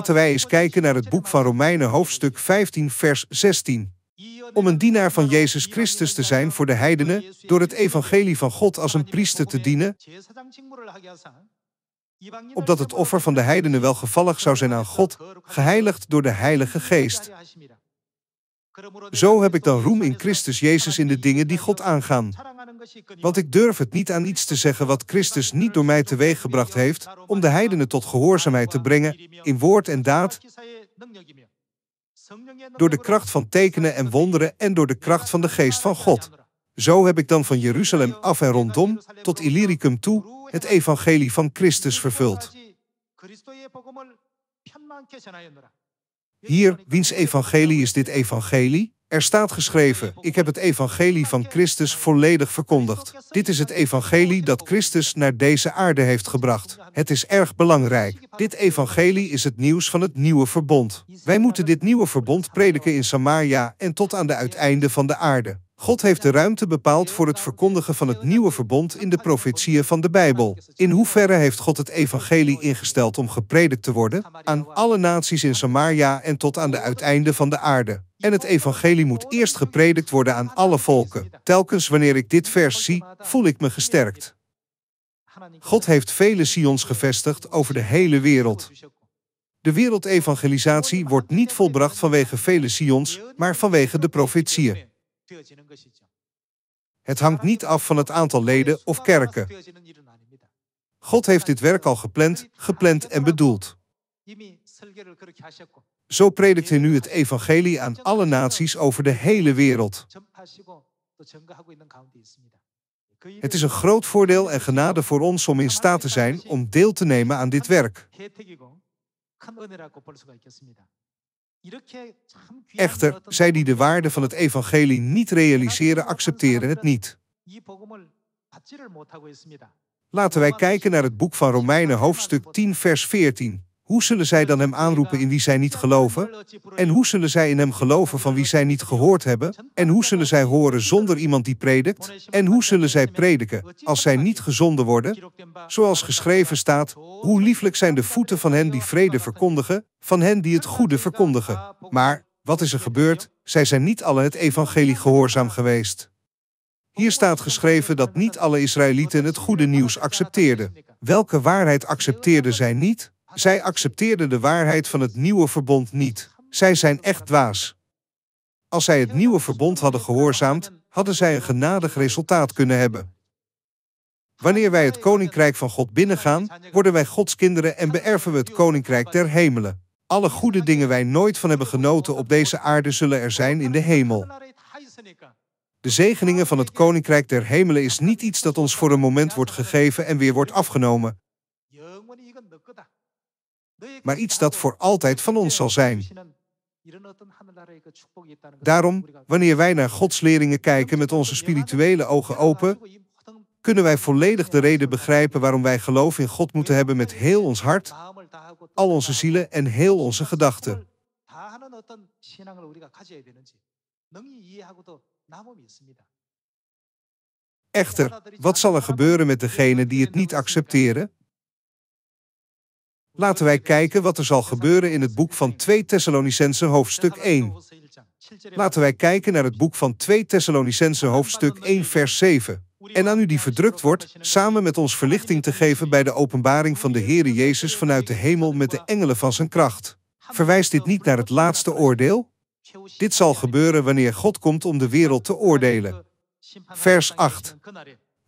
Laten wij eens kijken naar het boek van Romeinen hoofdstuk 15 vers 16. Om een dienaar van Jezus Christus te zijn voor de heidenen, door het evangelie van God als een priester te dienen, opdat het offer van de heidenen gevallig zou zijn aan God, geheiligd door de Heilige Geest. Zo heb ik dan roem in Christus Jezus in de dingen die God aangaan. Want ik durf het niet aan iets te zeggen wat Christus niet door mij teweeggebracht heeft om de heidenen tot gehoorzaamheid te brengen in woord en daad, door de kracht van tekenen en wonderen en door de kracht van de geest van God. Zo heb ik dan van Jeruzalem af en rondom tot Illyricum toe het evangelie van Christus vervuld. Hier, wiens evangelie is dit evangelie? Er staat geschreven: Ik heb het evangelie van Christus volledig verkondigd. Dit is het evangelie dat Christus naar deze aarde heeft gebracht. Het is erg belangrijk. Dit evangelie is het nieuws van het nieuwe verbond. Wij moeten dit nieuwe verbond prediken in Samaria en tot aan de uiteinden van de aarde. God heeft de ruimte bepaald voor het verkondigen van het nieuwe verbond in de profetieën van de Bijbel. In hoeverre heeft God het evangelie ingesteld om gepredikt te worden aan alle naties in Samaria en tot aan de uiteinden van de aarde? En het evangelie moet eerst gepredikt worden aan alle volken. Telkens wanneer ik dit vers zie, voel ik me gesterkt. God heeft vele Sions gevestigd over de hele wereld. De wereldevangelisatie wordt niet volbracht vanwege vele Sions, maar vanwege de profetieën. Het hangt niet af van het aantal leden of kerken. God heeft dit werk al gepland, gepland en bedoeld. Zo predikt hij nu het evangelie aan alle naties over de hele wereld. Het is een groot voordeel en genade voor ons om in staat te zijn om deel te nemen aan dit werk. Echter, zij die de waarde van het evangelie niet realiseren, accepteren het niet. Laten wij kijken naar het boek van Romeinen hoofdstuk 10 vers 14. Hoe zullen zij dan hem aanroepen in wie zij niet geloven? En hoe zullen zij in hem geloven van wie zij niet gehoord hebben? En hoe zullen zij horen zonder iemand die predikt? En hoe zullen zij prediken als zij niet gezonden worden? Zoals geschreven staat: Hoe lieflijk zijn de voeten van hen die vrede verkondigen, van hen die het goede verkondigen. Maar wat is er gebeurd? Zij zijn niet alle het evangelie gehoorzaam geweest. Hier staat geschreven dat niet alle Israëlieten het goede nieuws accepteerden. Welke waarheid accepteerden zij niet? Zij accepteerden de waarheid van het nieuwe verbond niet. Zij zijn echt dwaas. Als zij het nieuwe verbond hadden gehoorzaamd, hadden zij een genadig resultaat kunnen hebben. Wanneer wij het koninkrijk van God binnengaan, worden wij Gods kinderen en beërven we het koninkrijk der hemelen. Alle goede dingen wij nooit van hebben genoten op deze aarde zullen er zijn in de hemel. De zegeningen van het koninkrijk der hemelen is niet iets dat ons voor een moment wordt gegeven en weer wordt afgenomen maar iets dat voor altijd van ons zal zijn. Daarom, wanneer wij naar Gods leringen kijken met onze spirituele ogen open, kunnen wij volledig de reden begrijpen waarom wij geloof in God moeten hebben met heel ons hart, al onze zielen en heel onze gedachten. Echter, wat zal er gebeuren met degenen die het niet accepteren? Laten wij kijken wat er zal gebeuren in het boek van 2 Thessalonicense hoofdstuk 1. Laten wij kijken naar het boek van 2 Thessalonicense hoofdstuk 1 vers 7. En aan u die verdrukt wordt, samen met ons verlichting te geven bij de openbaring van de Heere Jezus vanuit de hemel met de engelen van zijn kracht. Verwijst dit niet naar het laatste oordeel? Dit zal gebeuren wanneer God komt om de wereld te oordelen. Vers 8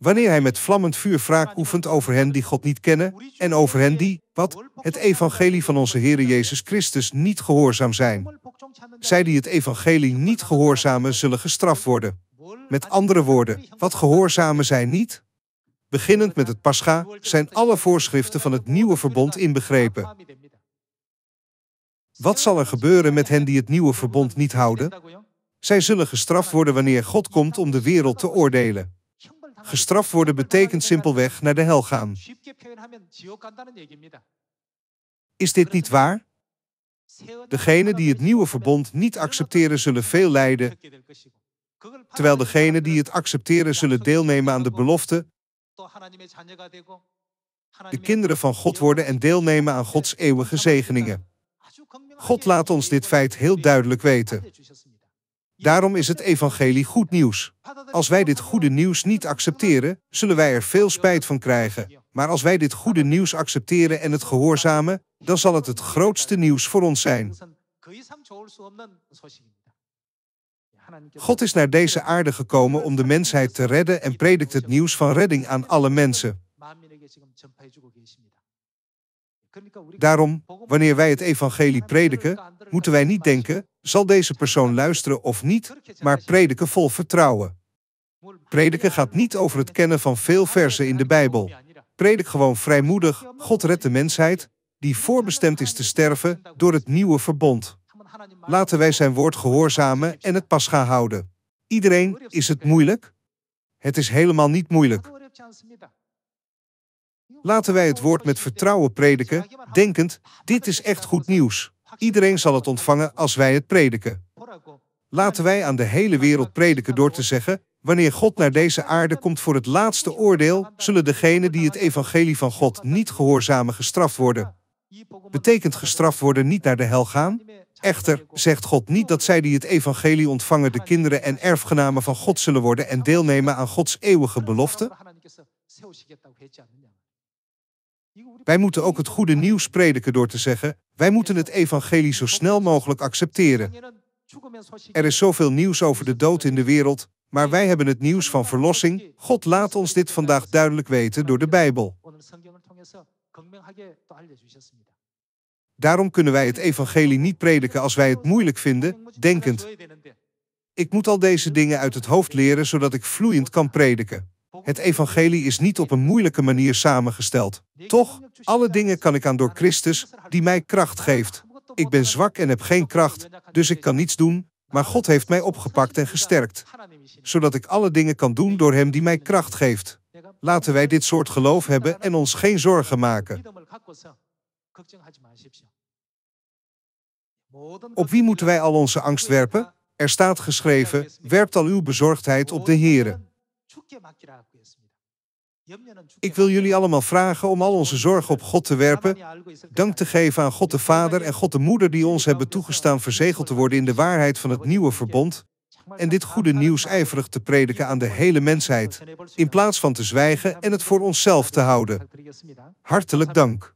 wanneer hij met vlammend vuur wraak oefent over hen die God niet kennen en over hen die, wat, het evangelie van onze Heer Jezus Christus niet gehoorzaam zijn. Zij die het evangelie niet gehoorzamen zullen gestraft worden. Met andere woorden, wat gehoorzamen zij niet? Beginnend met het Pascha zijn alle voorschriften van het nieuwe verbond inbegrepen. Wat zal er gebeuren met hen die het nieuwe verbond niet houden? Zij zullen gestraft worden wanneer God komt om de wereld te oordelen. Gestraft worden betekent simpelweg naar de hel gaan. Is dit niet waar? Degenen die het nieuwe verbond niet accepteren zullen veel lijden, terwijl degenen die het accepteren zullen deelnemen aan de belofte, de kinderen van God worden en deelnemen aan Gods eeuwige zegeningen. God laat ons dit feit heel duidelijk weten. Daarom is het evangelie goed nieuws. Als wij dit goede nieuws niet accepteren, zullen wij er veel spijt van krijgen. Maar als wij dit goede nieuws accepteren en het gehoorzamen, dan zal het het grootste nieuws voor ons zijn. God is naar deze aarde gekomen om de mensheid te redden en predikt het nieuws van redding aan alle mensen. Daarom, wanneer wij het evangelie prediken, moeten wij niet denken, zal deze persoon luisteren of niet, maar prediken vol vertrouwen. Prediken gaat niet over het kennen van veel versen in de Bijbel. Predik gewoon vrijmoedig, God redt de mensheid, die voorbestemd is te sterven door het nieuwe verbond. Laten wij zijn woord gehoorzamen en het pas gaan houden. Iedereen, is het moeilijk? Het is helemaal niet moeilijk. Laten wij het woord met vertrouwen prediken, denkend: dit is echt goed nieuws. Iedereen zal het ontvangen als wij het prediken. Laten wij aan de hele wereld prediken door te zeggen: Wanneer God naar deze aarde komt voor het laatste oordeel, zullen degenen die het evangelie van God niet gehoorzamen gestraft worden. Betekent gestraft worden niet naar de hel gaan? Echter, zegt God niet dat zij die het evangelie ontvangen de kinderen en erfgenamen van God zullen worden en deelnemen aan Gods eeuwige belofte? Wij moeten ook het goede nieuws prediken door te zeggen: wij moeten het evangelie zo snel mogelijk accepteren. Er is zoveel nieuws over de dood in de wereld, maar wij hebben het nieuws van verlossing. God laat ons dit vandaag duidelijk weten door de Bijbel. Daarom kunnen wij het evangelie niet prediken als wij het moeilijk vinden, denkend. Ik moet al deze dingen uit het hoofd leren zodat ik vloeiend kan prediken. Het evangelie is niet op een moeilijke manier samengesteld. Toch, alle dingen kan ik aan door Christus, die mij kracht geeft. Ik ben zwak en heb geen kracht, dus ik kan niets doen, maar God heeft mij opgepakt en gesterkt, zodat ik alle dingen kan doen door Hem die mij kracht geeft. Laten wij dit soort geloof hebben en ons geen zorgen maken. Op wie moeten wij al onze angst werpen? Er staat geschreven: werpt al uw bezorgdheid op de Here. Ik wil jullie allemaal vragen om al onze zorgen op God te werpen, dank te geven aan God de Vader en God de Moeder die ons hebben toegestaan verzegeld te worden in de waarheid van het nieuwe verbond en dit goede nieuws ijverig te prediken aan de hele mensheid, in plaats van te zwijgen en het voor onszelf te houden. Hartelijk dank.